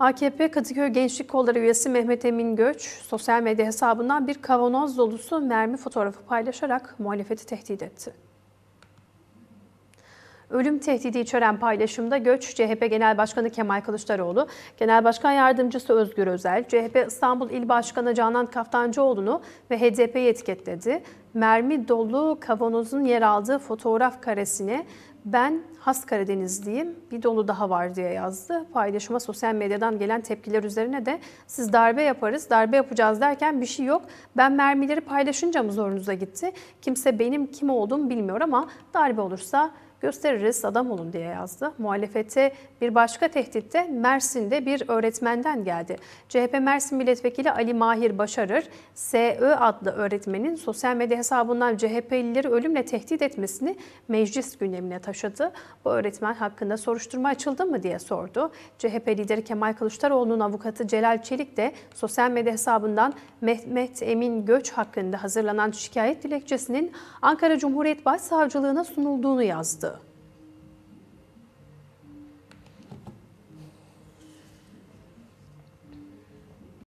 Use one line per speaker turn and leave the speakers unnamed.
AKP Kadıköy Gençlik Kolları üyesi Mehmet Emin Göç, sosyal medya hesabından bir kavanoz dolusu mermi fotoğrafı paylaşarak muhalefeti tehdit etti. Ölüm tehdidi içeren paylaşımda Göç, CHP Genel Başkanı Kemal Kılıçdaroğlu, Genel Başkan Yardımcısı Özgür Özel, CHP İstanbul İl Başkanı Canan Kaftancıoğlu'nu ve HDP'yi etiketledi mermi dolu kavanozun yer aldığı fotoğraf karesini ben has Karadenizliyim bir dolu daha var diye yazdı. Paylaşıma sosyal medyadan gelen tepkiler üzerine de siz darbe yaparız, darbe yapacağız derken bir şey yok. Ben mermileri paylaşınca mı zorunuza gitti? Kimse benim kim olduğumu bilmiyor ama darbe olursa gösteririz adam olun diye yazdı. Muhalefete bir başka tehdit de Mersin'de bir öğretmenden geldi. CHP Mersin Milletvekili Ali Mahir Başarır, SÖ adlı öğretmenin sosyal medya hesabından CHP'lileri ölümle tehdit etmesini meclis gündemine taşıdı. Bu öğretmen hakkında soruşturma açıldı mı diye sordu. CHP lideri Kemal Kılıçdaroğlu'nun avukatı Celal Çelik de sosyal medya hesabından Mehmet Emin Göç hakkında hazırlanan şikayet dilekçesinin Ankara Cumhuriyet Başsavcılığına sunulduğunu yazdı.